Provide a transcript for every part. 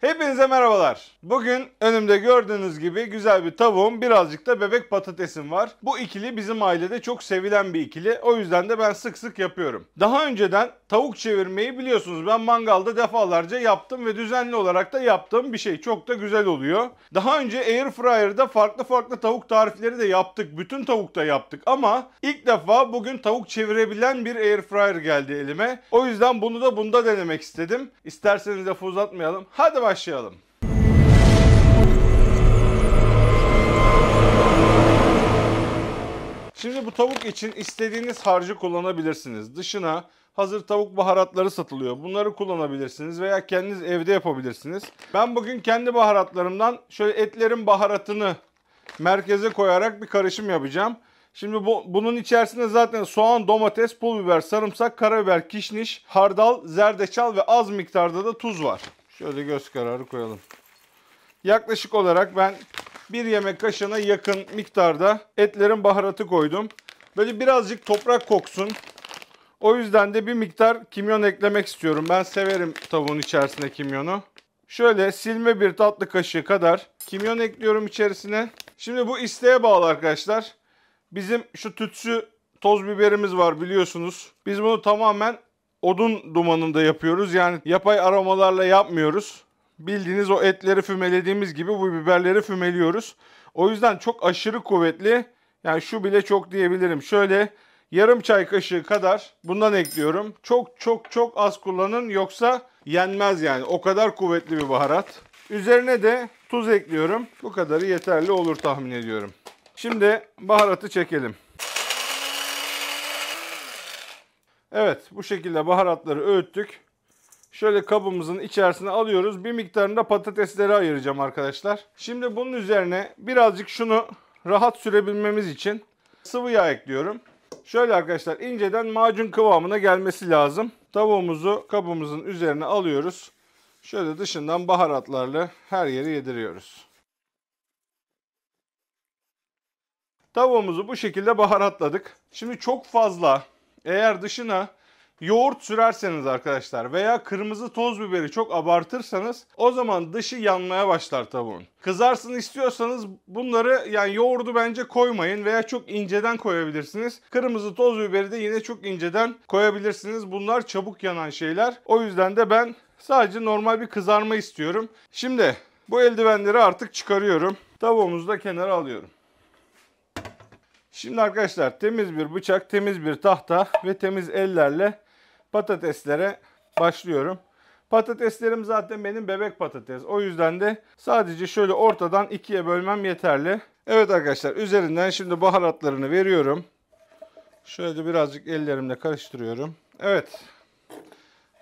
Hepinize merhabalar. Bugün önümde gördüğünüz gibi güzel bir tavuğum, birazcık da bebek patatesim var. Bu ikili bizim ailede çok sevilen bir ikili. O yüzden de ben sık sık yapıyorum. Daha önceden tavuk çevirmeyi biliyorsunuz. Ben mangalda defalarca yaptım ve düzenli olarak da yaptığım bir şey. Çok da güzel oluyor. Daha önce Airfryer'da farklı farklı tavuk tarifleri de yaptık. Bütün tavuk da yaptık ama ilk defa bugün tavuk çevirebilen bir Airfryer geldi elime. O yüzden bunu da bunda denemek istedim. İsterseniz lafı uzatmayalım. Hadi bakalım başlayalım. Şimdi bu tavuk için istediğiniz harcı kullanabilirsiniz. Dışına hazır tavuk baharatları satılıyor. Bunları kullanabilirsiniz veya kendiniz evde yapabilirsiniz. Ben bugün kendi baharatlarımdan şöyle etlerin baharatını merkeze koyarak bir karışım yapacağım. Şimdi bu, bunun içerisinde zaten soğan, domates, pul biber, sarımsak, karabiber, kişniş, hardal, zerdeçal ve az miktarda da tuz var. Şöyle göz kararı koyalım. Yaklaşık olarak ben bir yemek kaşığına yakın miktarda etlerin baharatı koydum. Böyle birazcık toprak koksun. O yüzden de bir miktar kimyon eklemek istiyorum. Ben severim tavuğun içerisine kimyonu. Şöyle silme bir tatlı kaşığı kadar kimyon ekliyorum içerisine. Şimdi bu isteğe bağlı arkadaşlar. Bizim şu tütsü toz biberimiz var biliyorsunuz. Biz bunu tamamen odun dumanında yapıyoruz. Yani yapay aromalarla yapmıyoruz. Bildiğiniz o etleri fümelediğimiz gibi bu biberleri fümeliyoruz. O yüzden çok aşırı kuvvetli. Yani şu bile çok diyebilirim. Şöyle yarım çay kaşığı kadar bundan ekliyorum. Çok çok çok az kullanın yoksa yenmez yani. O kadar kuvvetli bir baharat. Üzerine de tuz ekliyorum. Bu kadarı yeterli olur tahmin ediyorum. Şimdi baharatı çekelim. Evet bu şekilde baharatları öğüttük. Şöyle kabımızın içerisine alıyoruz. Bir miktarında patatesleri ayıracağım arkadaşlar. Şimdi bunun üzerine birazcık şunu rahat sürebilmemiz için sıvı yağ ekliyorum. Şöyle arkadaşlar inceden macun kıvamına gelmesi lazım. Tavuğumuzu kabımızın üzerine alıyoruz. Şöyle dışından baharatlarla her yeri yediriyoruz. Tavuğumuzu bu şekilde baharatladık. Şimdi çok fazla eğer dışına yoğurt sürerseniz arkadaşlar veya kırmızı toz biberi çok abartırsanız o zaman dışı yanmaya başlar tavuğun. Kızarsın istiyorsanız bunları yani yoğurdu bence koymayın veya çok inceden koyabilirsiniz. Kırmızı toz biberi de yine çok inceden koyabilirsiniz. Bunlar çabuk yanan şeyler. O yüzden de ben sadece normal bir kızarma istiyorum. Şimdi bu eldivenleri artık çıkarıyorum. Tavuğumuzu da kenara alıyorum. Şimdi arkadaşlar temiz bir bıçak, temiz bir tahta ve temiz ellerle patateslere başlıyorum. Patateslerim zaten benim bebek patates. O yüzden de sadece şöyle ortadan ikiye bölmem yeterli. Evet arkadaşlar üzerinden şimdi baharatlarını veriyorum. Şöyle birazcık ellerimle karıştırıyorum. Evet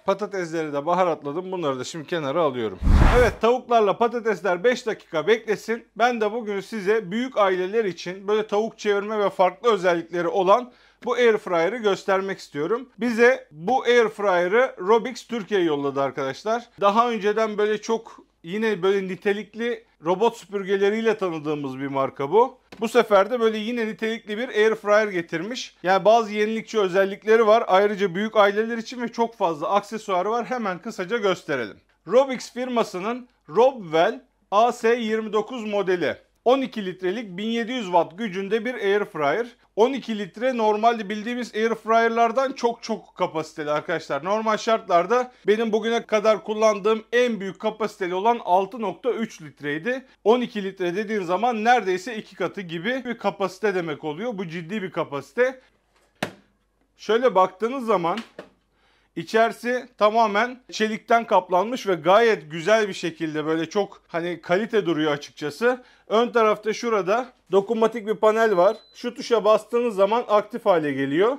Patatesleri de baharatladım. Bunları da şimdi kenara alıyorum. Evet tavuklarla patatesler 5 dakika beklesin. Ben de bugün size büyük aileler için böyle tavuk çevirme ve farklı özellikleri olan bu air airfryer'ı göstermek istiyorum. Bize bu air airfryer'ı Robix Türkiye yolladı arkadaşlar. Daha önceden böyle çok Yine böyle nitelikli robot süpürgeleriyle tanıdığımız bir marka bu. Bu sefer de böyle yine nitelikli bir air fryer getirmiş. Yani bazı yenilikçi özellikleri var. Ayrıca büyük aileler için ve çok fazla aksesuarı var. Hemen kısaca gösterelim. Robix firmasının Robwell AS29 modeli 12 litrelik 1700 watt gücünde bir air fryer. 12 litre normalde bildiğimiz air fryerlardan çok çok kapasiteli arkadaşlar. Normal şartlarda benim bugüne kadar kullandığım en büyük kapasiteli olan 6.3 litreydi. 12 litre dediğin zaman neredeyse iki katı gibi bir kapasite demek oluyor. Bu ciddi bir kapasite. Şöyle baktığınız zaman İçerisi tamamen çelikten kaplanmış ve gayet güzel bir şekilde böyle çok hani kalite duruyor açıkçası. Ön tarafta şurada dokunmatik bir panel var. Şu tuşa bastığınız zaman aktif hale geliyor.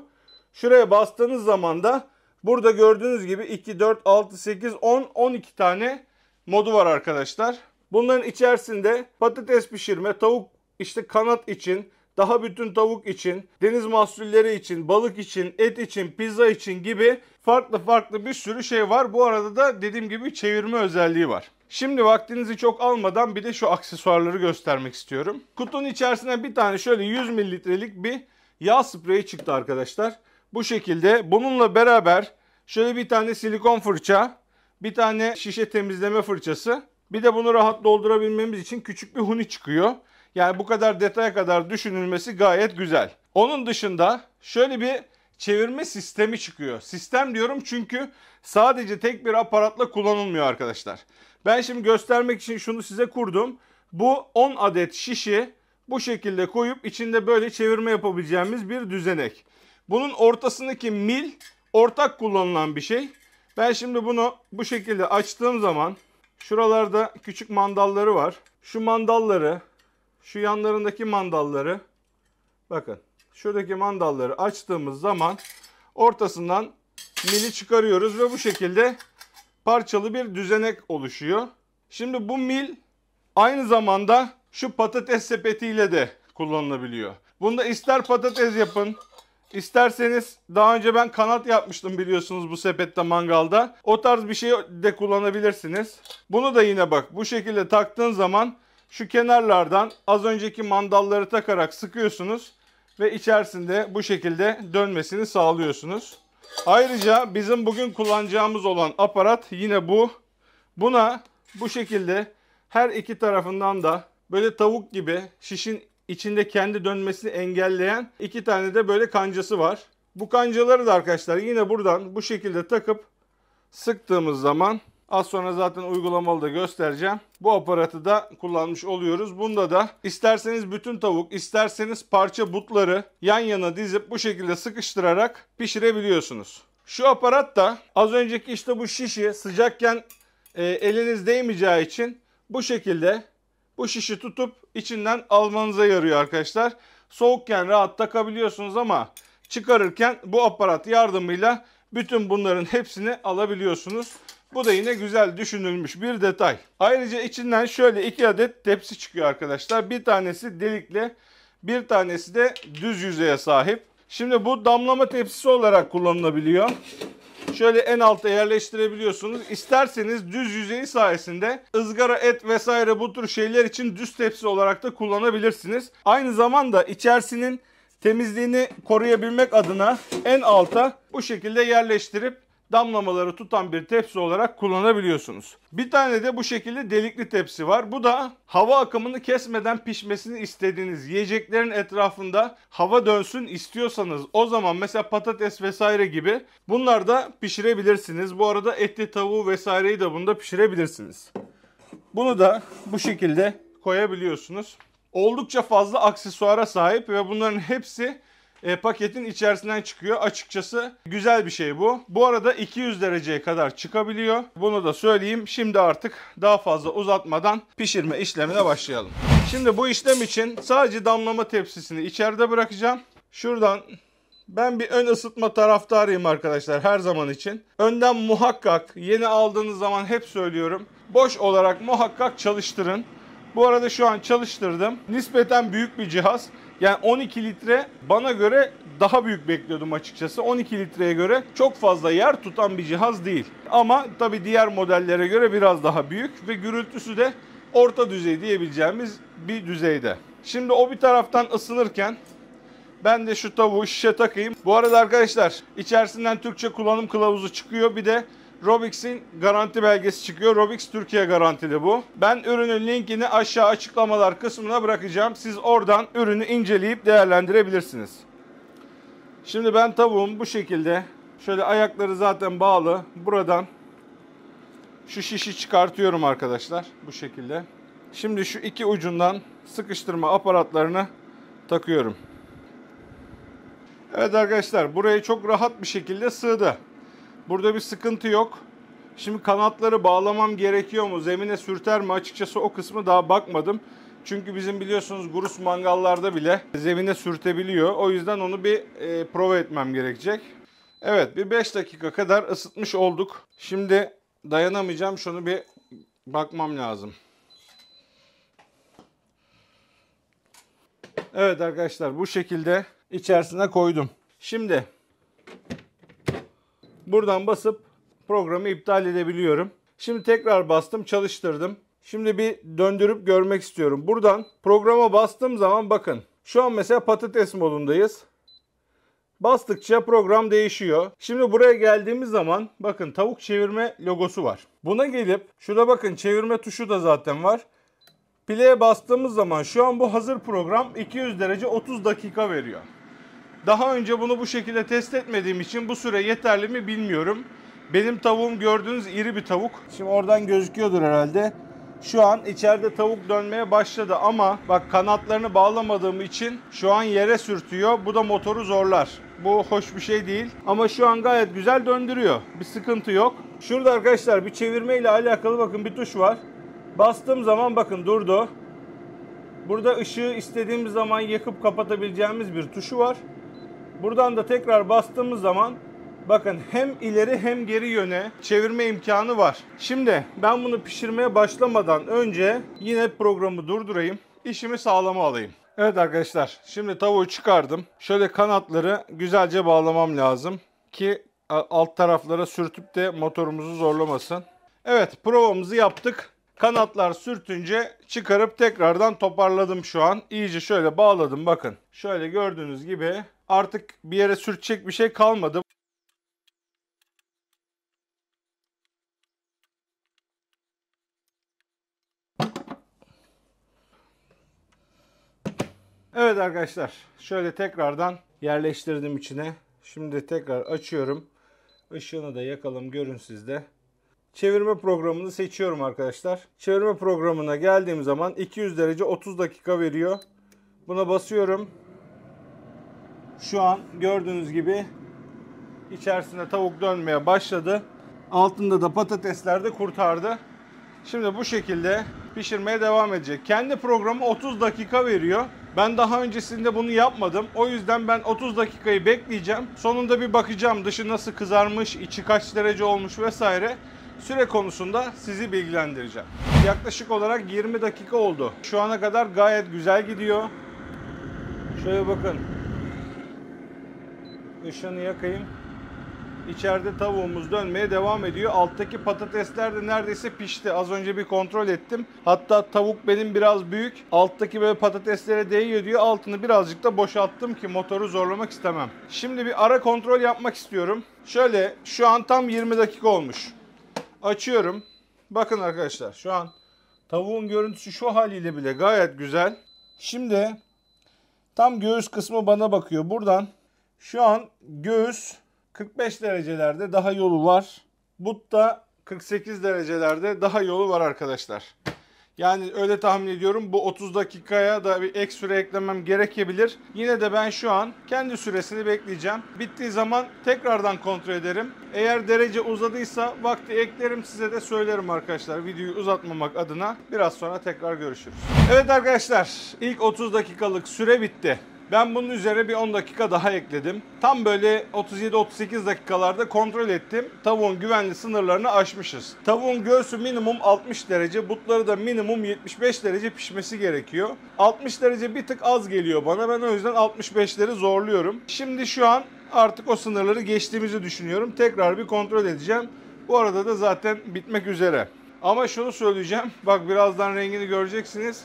Şuraya bastığınız zaman da burada gördüğünüz gibi 2, 4, 6, 8, 10, 12 tane modu var arkadaşlar. Bunların içerisinde patates pişirme, tavuk işte kanat için, daha bütün tavuk için, deniz mahsulleri için, balık için, et için, pizza için gibi farklı farklı bir sürü şey var. Bu arada da dediğim gibi çevirme özelliği var. Şimdi vaktinizi çok almadan bir de şu aksesuarları göstermek istiyorum. Kutunun içerisine bir tane şöyle 100 mililitrelik bir yağ spreyi çıktı arkadaşlar. Bu şekilde bununla beraber şöyle bir tane silikon fırça, bir tane şişe temizleme fırçası, bir de bunu rahat doldurabilmemiz için küçük bir huni çıkıyor. Yani bu kadar detaya kadar düşünülmesi gayet güzel. Onun dışında şöyle bir çevirme sistemi çıkıyor. Sistem diyorum çünkü sadece tek bir aparatla kullanılmıyor arkadaşlar. Ben şimdi göstermek için şunu size kurdum. Bu 10 adet şişi bu şekilde koyup içinde böyle çevirme yapabileceğimiz bir düzenek. Bunun ortasındaki mil ortak kullanılan bir şey. Ben şimdi bunu bu şekilde açtığım zaman şuralarda küçük mandalları var. Şu mandalları şu yanlarındaki mandalları bakın şuradaki mandalları açtığımız zaman ortasından mili çıkarıyoruz ve bu şekilde parçalı bir düzenek oluşuyor. Şimdi bu mil aynı zamanda şu patates sepetiyle de kullanılabiliyor. Bunda ister patates yapın, isterseniz daha önce ben kanat yapmıştım biliyorsunuz bu sepette mangalda. O tarz bir şey de kullanabilirsiniz. Bunu da yine bak bu şekilde taktığın zaman şu kenarlardan az önceki mandalları takarak sıkıyorsunuz ve içerisinde bu şekilde dönmesini sağlıyorsunuz. Ayrıca bizim bugün kullanacağımız olan aparat yine bu. Buna bu şekilde her iki tarafından da böyle tavuk gibi şişin içinde kendi dönmesini engelleyen iki tane de böyle kancası var. Bu kancaları da arkadaşlar yine buradan bu şekilde takıp sıktığımız zaman Az sonra zaten uygulamalı da göstereceğim. Bu aparatı da kullanmış oluyoruz. Bunda da isterseniz bütün tavuk, isterseniz parça butları yan yana dizip bu şekilde sıkıştırarak pişirebiliyorsunuz. Şu aparat da az önceki işte bu şişi sıcakken e, eliniz değmeyeceği için bu şekilde bu şişi tutup içinden almanıza yarıyor arkadaşlar. Soğukken rahat takabiliyorsunuz ama çıkarırken bu aparat yardımıyla bütün bunların hepsini alabiliyorsunuz. Bu da yine güzel düşünülmüş bir detay. Ayrıca içinden şöyle iki adet tepsi çıkıyor arkadaşlar. Bir tanesi delikli, bir tanesi de düz yüzeye sahip. Şimdi bu damlama tepsisi olarak kullanılabiliyor. Şöyle en alta yerleştirebiliyorsunuz. İsterseniz düz yüzeyi sayesinde ızgara et vesaire bu tür şeyler için düz tepsi olarak da kullanabilirsiniz. Aynı zamanda içerisinin temizliğini koruyabilmek adına en alta bu şekilde yerleştirip damlamaları tutan bir tepsi olarak kullanabiliyorsunuz. Bir tane de bu şekilde delikli tepsi var. Bu da hava akımını kesmeden pişmesini istediğiniz yiyeceklerin etrafında hava dönsün istiyorsanız o zaman mesela patates vesaire gibi bunlar da pişirebilirsiniz. Bu arada etli tavuğu vesaireyi de bunda pişirebilirsiniz. Bunu da bu şekilde koyabiliyorsunuz. Oldukça fazla aksesuara sahip ve bunların hepsi e, paketin içerisinden çıkıyor. Açıkçası güzel bir şey bu. Bu arada 200 dereceye kadar çıkabiliyor. Bunu da söyleyeyim. Şimdi artık daha fazla uzatmadan pişirme işlemine başlayalım. Şimdi bu işlem için sadece damlama tepsisini içeride bırakacağım. Şuradan ben bir ön ısıtma taraftarıyım arkadaşlar her zaman için. Önden muhakkak yeni aldığınız zaman hep söylüyorum. Boş olarak muhakkak çalıştırın. Bu arada şu an çalıştırdım. Nispeten büyük bir cihaz. Yani 12 litre bana göre daha büyük bekliyordum açıkçası. 12 litreye göre çok fazla yer tutan bir cihaz değil. Ama tabii diğer modellere göre biraz daha büyük ve gürültüsü de orta düzey diyebileceğimiz bir düzeyde. Şimdi o bir taraftan ısınırken ben de şu tavuğu şişe takayım. Bu arada arkadaşlar içerisinden Türkçe kullanım kılavuzu çıkıyor. Bir de Robix'in garanti belgesi çıkıyor. Robix Türkiye garantili bu. Ben ürünün linkini aşağı açıklamalar kısmına bırakacağım. Siz oradan ürünü inceleyip değerlendirebilirsiniz. Şimdi ben tavuğum bu şekilde. Şöyle ayakları zaten bağlı. Buradan şu şişi çıkartıyorum arkadaşlar. Bu şekilde. Şimdi şu iki ucundan sıkıştırma aparatlarını takıyorum. Evet arkadaşlar buraya çok rahat bir şekilde sığdı. Burada bir sıkıntı yok. Şimdi kanatları bağlamam gerekiyor mu? Zemine sürter mi? Açıkçası o kısmı daha bakmadım. Çünkü bizim biliyorsunuz gurus mangallarda bile zemine sürtebiliyor. O yüzden onu bir e, prova etmem gerekecek. Evet bir 5 dakika kadar ısıtmış olduk. Şimdi dayanamayacağım şunu bir bakmam lazım. Evet arkadaşlar bu şekilde içerisine koydum. Şimdi Buradan basıp programı iptal edebiliyorum. Şimdi tekrar bastım çalıştırdım. Şimdi bir döndürüp görmek istiyorum. Buradan programa bastığım zaman bakın. Şu an mesela patates modundayız. Bastıkça program değişiyor. Şimdi buraya geldiğimiz zaman bakın tavuk çevirme logosu var. Buna gelip şurada bakın çevirme tuşu da zaten var. Play'e bastığımız zaman şu an bu hazır program 200 derece 30 dakika veriyor. Daha önce bunu bu şekilde test etmediğim için bu süre yeterli mi bilmiyorum. Benim tavuğum gördüğünüz iri bir tavuk. Şimdi oradan gözüküyordur herhalde. Şu an içeride tavuk dönmeye başladı ama bak kanatlarını bağlamadığım için şu an yere sürtüyor. Bu da motoru zorlar. Bu hoş bir şey değil ama şu an gayet güzel döndürüyor. Bir sıkıntı yok. Şurada arkadaşlar bir çevirme ile alakalı bakın bir tuş var. Bastığım zaman bakın durdu. Burada ışığı istediğimiz zaman yakıp kapatabileceğimiz bir tuşu var. Buradan da tekrar bastığımız zaman bakın hem ileri hem geri yöne çevirme imkanı var. Şimdi ben bunu pişirmeye başlamadan önce yine programı durdurayım. İşimi sağlama alayım. Evet arkadaşlar şimdi tavuğu çıkardım. Şöyle kanatları güzelce bağlamam lazım ki alt taraflara sürtüp de motorumuzu zorlamasın. Evet provamızı yaptık. Kanatlar sürtünce çıkarıp tekrardan toparladım şu an. İyice şöyle bağladım bakın. Şöyle gördüğünüz gibi artık bir yere sürtecek bir şey kalmadı. Evet arkadaşlar şöyle tekrardan yerleştirdim içine. Şimdi tekrar açıyorum. Işığını da yakalım görün sizde çevirme programını seçiyorum arkadaşlar. Çevirme programına geldiğim zaman 200 derece 30 dakika veriyor. Buna basıyorum. Şu an gördüğünüz gibi içerisinde tavuk dönmeye başladı. Altında da patatesler de kurtardı. Şimdi bu şekilde pişirmeye devam edecek. Kendi programı 30 dakika veriyor. Ben daha öncesinde bunu yapmadım. O yüzden ben 30 dakikayı bekleyeceğim. Sonunda bir bakacağım dışı nasıl kızarmış, içi kaç derece olmuş vesaire süre konusunda sizi bilgilendireceğim. Yaklaşık olarak 20 dakika oldu. Şu ana kadar gayet güzel gidiyor. Şöyle bakın. Işığını yakayım. İçeride tavuğumuz dönmeye devam ediyor. Alttaki patatesler de neredeyse pişti. Az önce bir kontrol ettim. Hatta tavuk benim biraz büyük. Alttaki böyle patateslere değiyor diyor. Altını birazcık da boşalttım ki motoru zorlamak istemem. Şimdi bir ara kontrol yapmak istiyorum. Şöyle şu an tam 20 dakika olmuş açıyorum. Bakın arkadaşlar şu an tavuğun görüntüsü şu haliyle bile gayet güzel. Şimdi tam göğüs kısmı bana bakıyor. Buradan şu an göğüs 45 derecelerde daha yolu var. But da 48 derecelerde daha yolu var arkadaşlar. Yani öyle tahmin ediyorum bu 30 dakikaya da bir ek süre eklemem gerekebilir. Yine de ben şu an kendi süresini bekleyeceğim. Bittiği zaman tekrardan kontrol ederim. Eğer derece uzadıysa vakti eklerim size de söylerim arkadaşlar. Videoyu uzatmamak adına biraz sonra tekrar görüşürüz. Evet arkadaşlar ilk 30 dakikalık süre bitti. Ben bunun üzerine bir 10 dakika daha ekledim. Tam böyle 37-38 dakikalarda kontrol ettim. Tavuğun güvenli sınırlarını aşmışız. Tavuğun göğsü minimum 60 derece, butları da minimum 75 derece pişmesi gerekiyor. 60 derece bir tık az geliyor bana. Ben o yüzden 65'leri zorluyorum. Şimdi şu an artık o sınırları geçtiğimizi düşünüyorum. Tekrar bir kontrol edeceğim. Bu arada da zaten bitmek üzere. Ama şunu söyleyeceğim. Bak birazdan rengini göreceksiniz.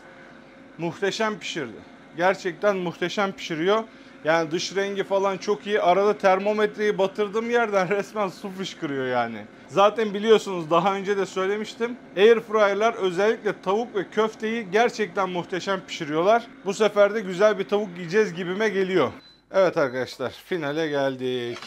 Muhteşem pişirdi. Gerçekten muhteşem pişiriyor. Yani dış rengi falan çok iyi. Arada termometreyi batırdığım yerden resmen su fışkırıyor yani. Zaten biliyorsunuz daha önce de söylemiştim. Airfryer'lar özellikle tavuk ve köfteyi gerçekten muhteşem pişiriyorlar. Bu sefer de güzel bir tavuk yiyeceğiz gibime geliyor. Evet arkadaşlar finale geldik.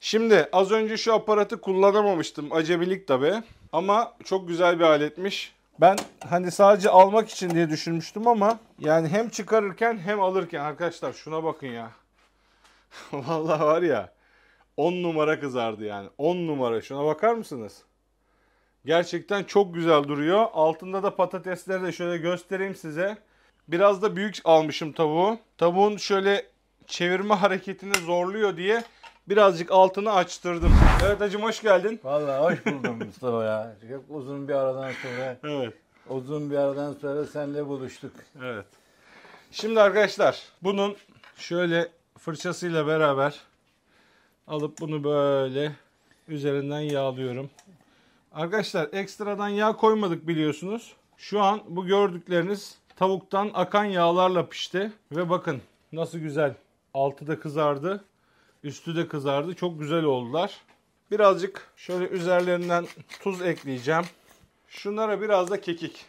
Şimdi az önce şu aparatı kullanamamıştım. Acemilik tabi. Ama çok güzel bir aletmiş. Ben hani sadece almak için diye düşünmüştüm ama yani hem çıkarırken hem alırken arkadaşlar şuna bakın ya. Vallahi var ya 10 numara kızardı yani 10 numara şuna bakar mısınız? Gerçekten çok güzel duruyor. Altında da patatesleri de şöyle göstereyim size. Biraz da büyük almışım tavuğu. Tavuğun şöyle çevirme hareketini zorluyor diye birazcık altını açtırdım. Evet hacım hoş geldin. valla hoş buldum Mustafa ya. Çok uzun bir aradan sonra. Evet. Uzun bir aradan sonra seninle buluştuk. Evet. Şimdi arkadaşlar bunun şöyle fırçasıyla beraber alıp bunu böyle üzerinden yağlıyorum. Arkadaşlar ekstradan yağ koymadık biliyorsunuz. Şu an bu gördükleriniz tavuktan akan yağlarla pişti ve bakın nasıl güzel altı da kızardı. Üstü de kızardı. Çok güzel oldular. Birazcık şöyle üzerlerinden tuz ekleyeceğim. Şunlara biraz da kekik.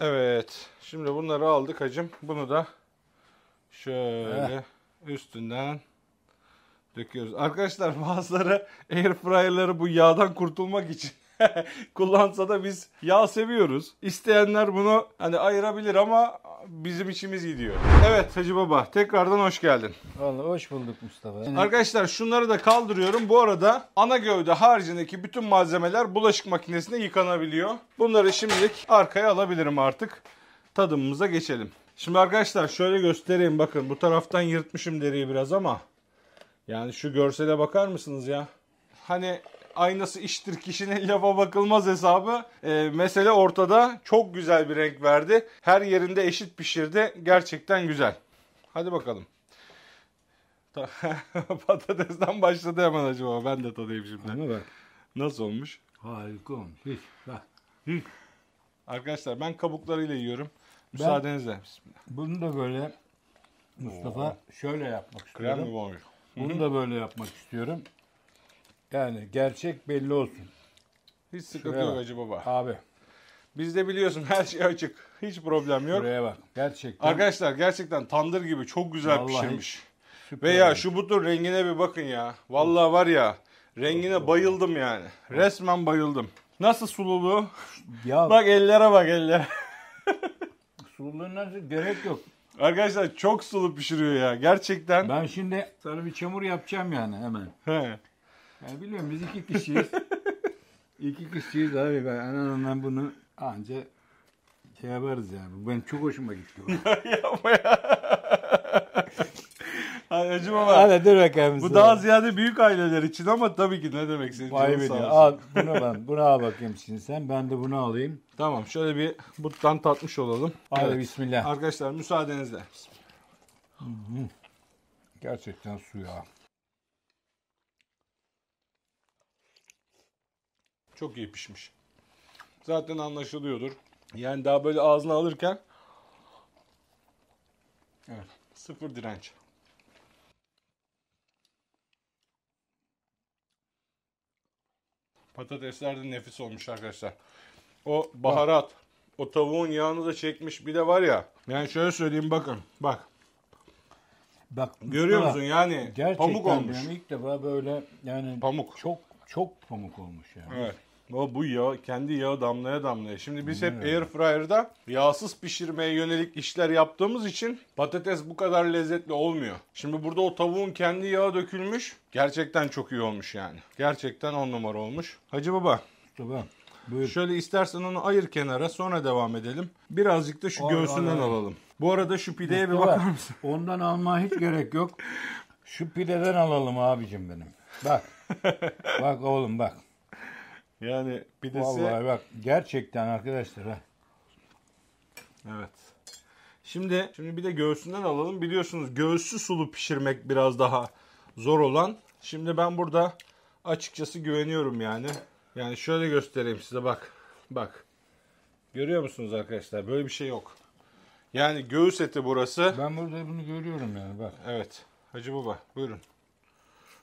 Evet. Şimdi bunları aldık hacım. Bunu da şöyle Heh. üstünden döküyoruz. Arkadaşlar bazıları airfryer'ları bu yağdan kurtulmak için kullansa da biz yağ seviyoruz. İsteyenler bunu hani ayırabilir ama bizim içimiz gidiyor. Evet Hacı Baba tekrardan hoş geldin. Vallahi hoş bulduk Mustafa. Yani... Arkadaşlar şunları da kaldırıyorum. Bu arada ana gövde haricindeki bütün malzemeler bulaşık makinesinde yıkanabiliyor. Bunları şimdilik arkaya alabilirim artık. Tadımımıza geçelim. Şimdi arkadaşlar şöyle göstereyim bakın bu taraftan yırtmışım deriyi biraz ama yani şu görsele bakar mısınız ya? Hani aynası iştir kişinin lafa bakılmaz hesabı. E, mesele ortada. Çok güzel bir renk verdi. Her yerinde eşit pişirdi. Gerçekten güzel. Hadi bakalım. Patatesten başladı hemen acaba. Ben de tadayım şimdi. Ama bak. Nasıl olmuş? Harika olmuş. Hiç. Bak. Hiç. Arkadaşlar ben kabuklarıyla yiyorum. Müsaadenizle. Bismillah. Bunu da böyle Mustafa Oo. şöyle yapmak istiyorum. Krem gibi olmuş. Bunu da böyle yapmak istiyorum. Yani gerçek belli olsun. Hiç sıkıntı Şuraya yok bak. Hacı Baba. Abi Bizde biliyorsun her şey açık. Hiç problem yok. buraya bak. Gerçekten. Arkadaşlar gerçekten tandır gibi çok güzel Vallahi pişirmiş. Veya şu butun rengine bir bakın ya. Vallahi var ya rengine bayıldım yani. Resmen bayıldım. Nasıl sululuğu? ya Bak ellere bak ellere. sululuğuna gerek yok. Arkadaşlar çok sulu pişiriyor ya gerçekten. Ben şimdi sana bir çamur yapacağım yani hemen. He. Ya biliyorum biz iki kişiyiz. iki kişiyiz abi ben anamdan bunu anca şey yaparız yani. Ben çok hoşuma gitti. Yapma ya. Ay, acıma var. Hadi dur bakalım. Bu daha ziyade büyük aileler için ama tabii ki ne demek senin Vay canın sağ olsun. Al bunu ben. Buna al bakayım şimdi sen. Ben de bunu alayım. Tamam şöyle bir buttan tatmış olalım. Hadi Evet. bismillah. Arkadaşlar müsaadenizle. Gerçekten su ya. Çok iyi pişmiş. Zaten anlaşılıyordur. Yani daha böyle ağzına alırken evet, sıfır direnç. Patatesler de nefis olmuş arkadaşlar. O baharat, o tavuğun yağını da çekmiş. Bir de var ya, yani şöyle söyleyeyim bakın. Bak. Bak görüyor musun yani gerçekten pamuk olmuş. Gerçekten ilk defa böyle yani Pamuk. çok çok pamuk olmuş yani. Evet. O bu yağ kendi yağı damlaya damlaya. Şimdi biz hep air fryer'da yağsız pişirmeye yönelik işler yaptığımız için patates bu kadar lezzetli olmuyor. Şimdi burada o tavuğun kendi yağı dökülmüş. Gerçekten çok iyi olmuş yani. Gerçekten on numara olmuş. Hacı baba. Baba. Buyur. Şöyle istersen onu ayır kenara sonra devam edelim. Birazcık da şu Or, göğsünden alalım. Bu arada şu pideye Mustafa, bir bakar mısın? Ondan almaya hiç gerek yok. Şu pideden alalım abicim benim. Bak. bak oğlum bak. Yani pidesi... Vallahi bak gerçekten arkadaşlar ha. Evet. Şimdi şimdi bir de göğsünden alalım. Biliyorsunuz göğsü sulu pişirmek biraz daha zor olan. Şimdi ben burada açıkçası güveniyorum yani. Yani şöyle göstereyim size bak. Bak. Görüyor musunuz arkadaşlar? Böyle bir şey yok. Yani göğüs eti burası. Ben burada bunu görüyorum yani bak. Evet. Hacı baba buyurun.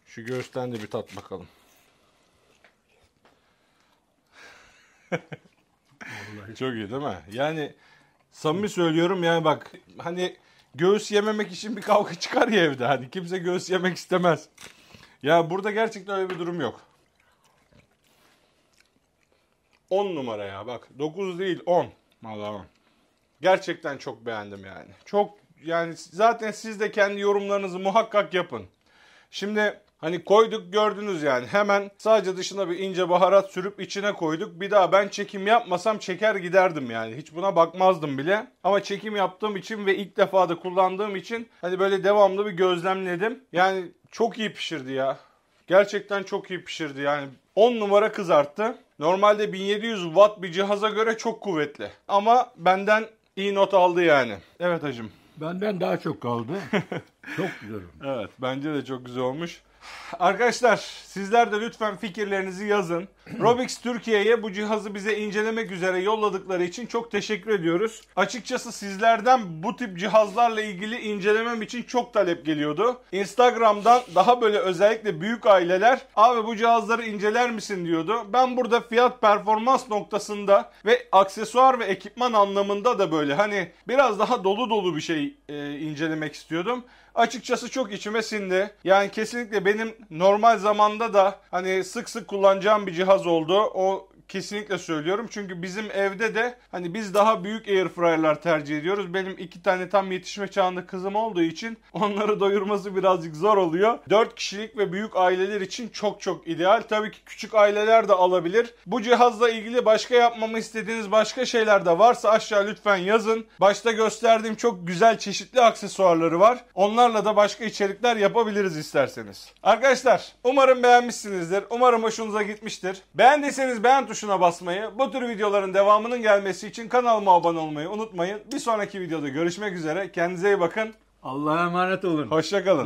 Şu göğüsten de bir tat bakalım. Çok iyi değil mi? Yani samimi söylüyorum yani bak hani göğüs yememek için bir kavga çıkar ya evde. Hani kimse göğüs yemek istemez. Ya burada gerçekten öyle bir durum yok. 10 numara ya bak 9 değil 10. Vallahi Gerçekten çok beğendim yani. Çok yani zaten siz de kendi yorumlarınızı muhakkak yapın. Şimdi Hani koyduk gördünüz yani hemen sadece dışına bir ince baharat sürüp içine koyduk. Bir daha ben çekim yapmasam çeker giderdim yani. Hiç buna bakmazdım bile. Ama çekim yaptığım için ve ilk defa da kullandığım için hani böyle devamlı bir gözlemledim. Yani çok iyi pişirdi ya. Gerçekten çok iyi pişirdi yani. 10 numara kızarttı. Normalde 1700 watt bir cihaza göre çok kuvvetli. Ama benden iyi not aldı yani. Evet hacım. Benden daha çok kaldı. çok güzel olmuş. Evet bence de çok güzel olmuş. Arkadaşlar sizler de lütfen fikirlerinizi yazın. Robix Türkiye'ye bu cihazı bize incelemek üzere yolladıkları için çok teşekkür ediyoruz. Açıkçası sizlerden bu tip cihazlarla ilgili incelemem için çok talep geliyordu. Instagram'dan daha böyle özellikle büyük aileler abi bu cihazları inceler misin diyordu. Ben burada fiyat performans noktasında ve aksesuar ve ekipman anlamında da böyle hani biraz daha dolu dolu bir şey e, incelemek istiyordum açıkçası çok içime sindi. Yani kesinlikle benim normal zamanda da hani sık sık kullanacağım bir cihaz oldu. O Kesinlikle söylüyorum. Çünkü bizim evde de hani biz daha büyük air airfryer'lar tercih ediyoruz. Benim iki tane tam yetişme çağında kızım olduğu için onları doyurması birazcık zor oluyor. 4 kişilik ve büyük aileler için çok çok ideal. Tabii ki küçük aileler de alabilir. Bu cihazla ilgili başka yapmamı istediğiniz başka şeyler de varsa aşağı lütfen yazın. Başta gösterdiğim çok güzel çeşitli aksesuarları var. Onlarla da başka içerikler yapabiliriz isterseniz. Arkadaşlar umarım beğenmişsinizdir. Umarım hoşunuza gitmiştir. Beğendiyseniz beğen tuşu tuşuna basmayı, bu tür videoların devamının gelmesi için kanalıma abone olmayı unutmayın. Bir sonraki videoda görüşmek üzere. Kendinize iyi bakın. Allah'a emanet olun. Hoşçakalın.